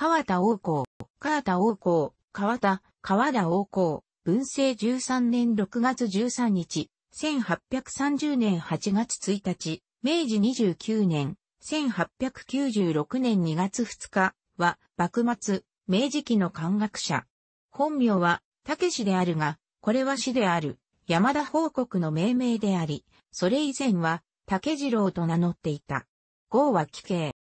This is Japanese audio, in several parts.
川田王公、川田王公、川田、川田王公、文政13年6月13日、1830年8月1日、明治29年、1896年2月2日は、幕末、明治期の漢学者。本名は、武士であるが、これは死である、山田報告の命名であり、それ以前は、武次郎と名乗っていた。号は奇形。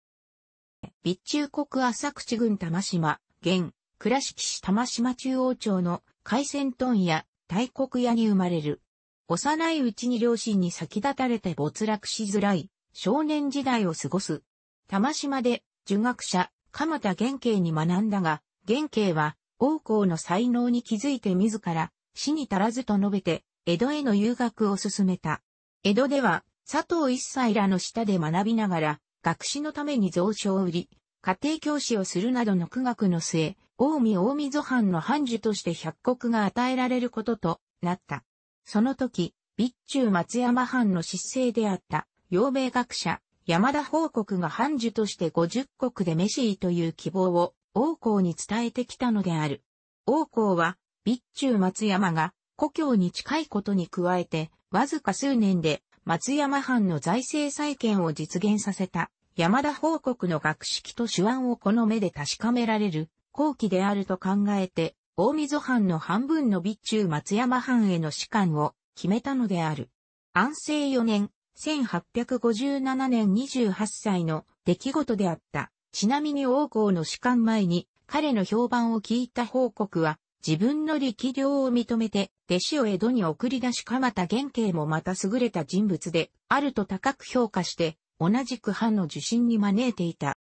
備中国浅口郡玉島、現、倉敷市玉島中央町の海鮮豚や大黒屋に生まれる。幼いうちに両親に先立たれて没落しづらい少年時代を過ごす。玉島で儒学者、鎌田元慶に学んだが、玄慶は王侯の才能に気づいて自ら死に足らずと述べて江戸への遊学を進めた。江戸では佐藤一切らの下で学びながら学士のために蔵書を売り、家庭教師をするなどの苦学の末、近江大祖藩の藩主として百国が与えられることとなった。その時、備中松山藩の失政であった、陽明学者、山田報国が藩主として五十国で飯という希望を王侯に伝えてきたのである。王侯は、備中松山が故郷に近いことに加えて、わずか数年で松山藩の財政再建を実現させた山田報告の学識と手腕をこの目で確かめられる、後期であると考えて、大溝藩の半分の備中松山藩への士官を決めたのである。安政4年、1857年28歳の出来事であった。ちなみに王侯の士官前に彼の評判を聞いた報告は、自分の力量を認めて、弟子を江戸に送り出し鎌田元慶もまた優れた人物で、あると高く評価して、同じく藩の受信に招いていた。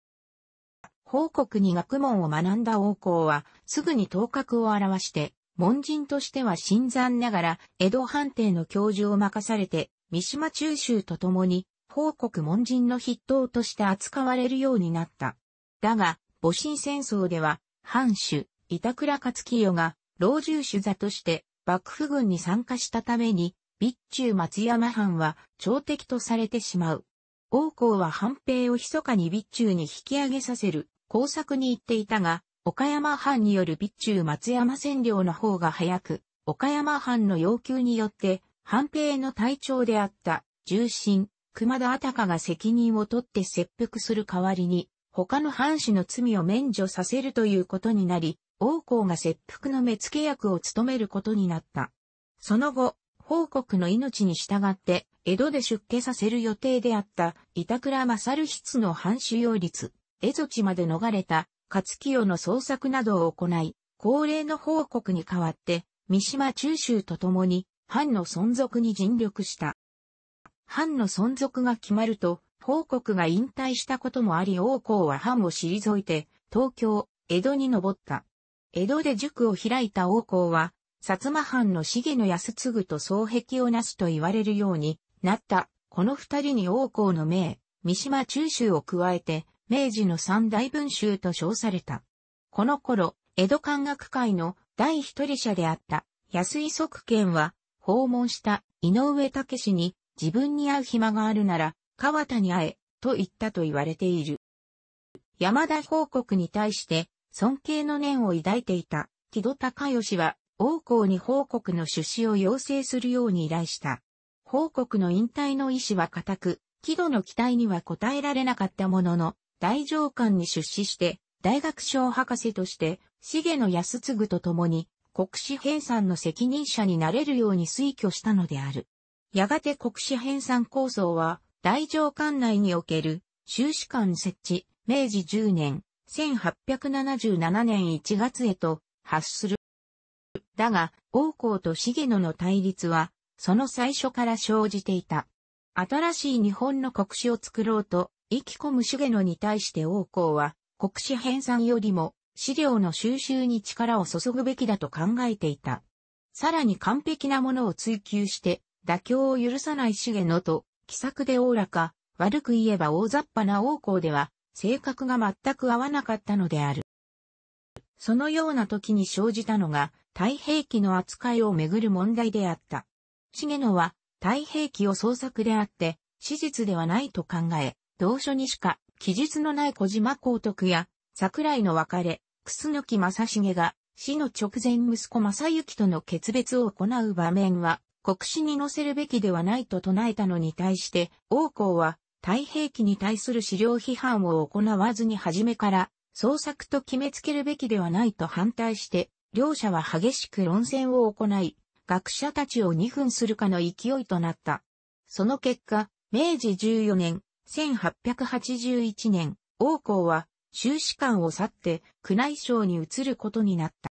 報告に学問を学んだ王公は、すぐに頭角を表して、門人としては新参ながら、江戸藩邸の教授を任されて、三島中州と共に、報告門人の筆頭として扱われるようになった。だが、戊辰戦争では、藩主、板倉勝清が、老中主座として、幕府軍に参加したために、備中松山藩は、朝敵とされてしまう。王公は藩兵を密かに備中に引き上げさせる工作に行っていたが、岡山藩による備中松山占領の方が早く、岡山藩の要求によって、藩平の隊長であった重臣、熊田あたかが責任を取って切腹する代わりに、他の藩士の罪を免除させるということになり、王公が切腹の目付役を務めることになった。その後、報国の命に従って、江戸で出家させる予定であった板倉勝筆の藩主擁立、蝦夷地まで逃れた勝清の捜索などを行い、恒例の報国に代わって、三島中州と共に、藩の存続に尽力した。藩の存続が決まると、報国が引退したこともあり王公は藩を退いて、東京、江戸に登った。江戸で塾を開いた王公は、薩摩藩の重野安次と双璧をなすと言われるようになった、この二人に王侯の名、三島中州を加えて、明治の三大文集と称された。この頃、江戸漢学会の第一人者であった安井則賢は、訪問した井上武に自分に会う暇があるなら、川田に会え、と言ったと言われている。山田報告に対して、尊敬の念を抱いていた木戸高義は、王校に報告の出資を要請するように依頼した。報告の引退の意思は固く、木土の期待には応えられなかったものの、大上官に出資して、大学賞博士として、茂野康嗣と共に、国史編纂の責任者になれるように推挙したのである。やがて国史編纂構想は、大上官内における、修士官設置、明治10年、1877年1月へと発する。だが、王侯と重野の対立は、その最初から生じていた。新しい日本の国史を作ろうと、意気込む重野に対して王侯は、国史編纂よりも、資料の収集に力を注ぐべきだと考えていた。さらに完璧なものを追求して、妥協を許さない重野と、気策でおおらか、悪く言えば大雑把な王侯では、性格が全く合わなかったのである。そのような時に生じたのが、太平記の扱いをめぐる問題であった。重野は、太平記を創作であって、史実ではないと考え、同書にしか、記述のない小島光徳や、桜井の別れ、楠木正重が、死の直前息子正幸との決別を行う場面は、国史に載せるべきではないと唱えたのに対して、王公は、太平記に対する資料批判を行わずに初めから、創作と決めつけるべきではないと反対して、両者は激しく論戦を行い、学者たちを二分するかの勢いとなった。その結果、明治14年、1881年、王公は、修士官を去って、宮内省に移ることになった。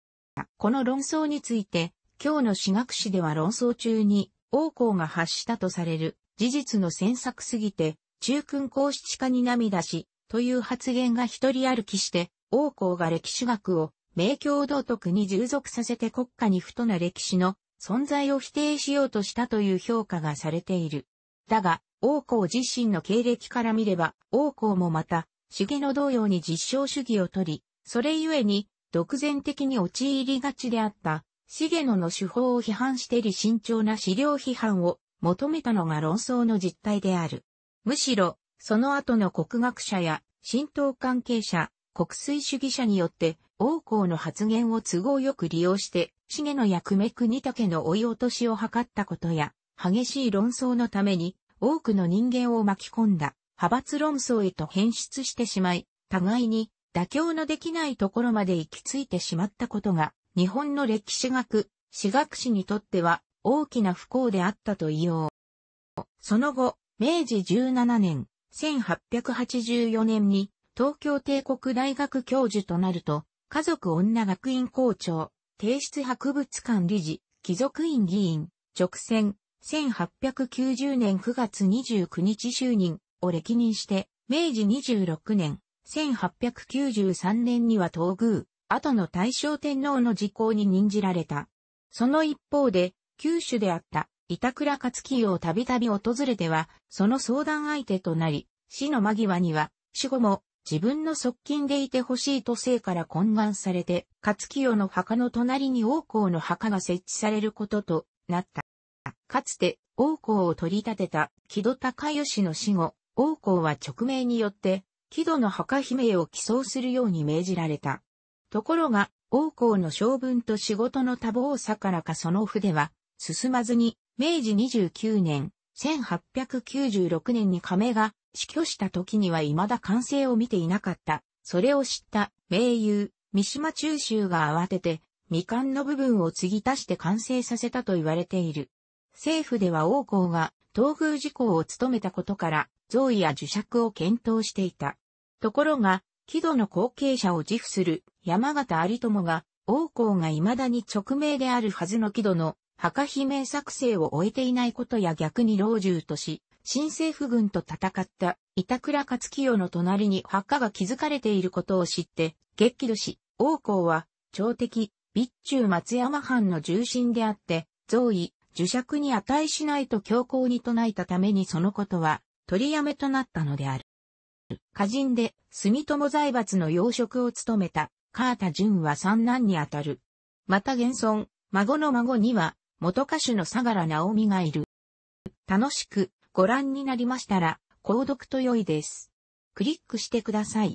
この論争について、今日の私学史では論争中に、王公が発したとされる、事実の詮索すぎて、中君公式化に涙し、という発言が一人歩きして、王侯が歴史学を明教道徳に従属させて国家に不とな歴史の存在を否定しようとしたという評価がされている。だが、王侯自身の経歴から見れば、王侯もまた、重野同様に実証主義をとり、それゆえに、独善的に陥りがちであった、重野の手法を批判してり慎重な資料批判を求めたのが論争の実態である。むしろ、その後の国学者や神道関係者、国粋主義者によって、王侯の発言を都合よく利用して、重の役目国竹の追い落としを図ったことや、激しい論争のために、多くの人間を巻き込んだ、派閥論争へと変質してしまい、互いに妥協のできないところまで行き着いてしまったことが、日本の歴史学、史学史にとっては大きな不幸であったと言おう。その後、明治17年、1884年に東京帝国大学教授となると、家族女学院校長、帝室博物館理事、貴族院議員、直線、1890年9月29日就任を歴任して、明治26年、1893年には東宮、後の大正天皇の時効に任じられた。その一方で、九州であった板倉勝清をたびたび訪れては、その相談相手となり、死の間際には、死後も自分の側近でいてほしいと生から懇願されて、勝清の墓の隣に王公の墓が設置されることとなった。かつて王公を取り立てた木戸高義の死後、王公は直命によって木戸の墓姫を寄贈するように命じられた。ところが、王公の将軍と仕事の多忙さからかその筆は進まずに明治29年、1896年に亀が死去した時には未だ完成を見ていなかった。それを知った名優、三島中州が慌てて、未完の部分を継ぎ足して完成させたと言われている。政府では王侯が東宮事項を務めたことから、造位や受釈を検討していた。ところが、木戸の後継者を自負する山形有友が、王侯が未だに直命であるはずの木戸の墓悲鳴作成を終えていないことや逆に老中とし、新政府軍と戦った板倉勝清の隣に墓が築かれていることを知って、激怒し、王公は、朝敵、備中松山藩の重臣であって、造位、受爵に値しないと強行に唱えたためにそのことは、取りやめとなったのである。歌人で、住友財閥の養殖を務めた、川田淳は三男にあたる。また現存、孫の孫には、元歌手の相良直美がいる。楽しくご覧になりましたら、購読と良いです。クリックしてください。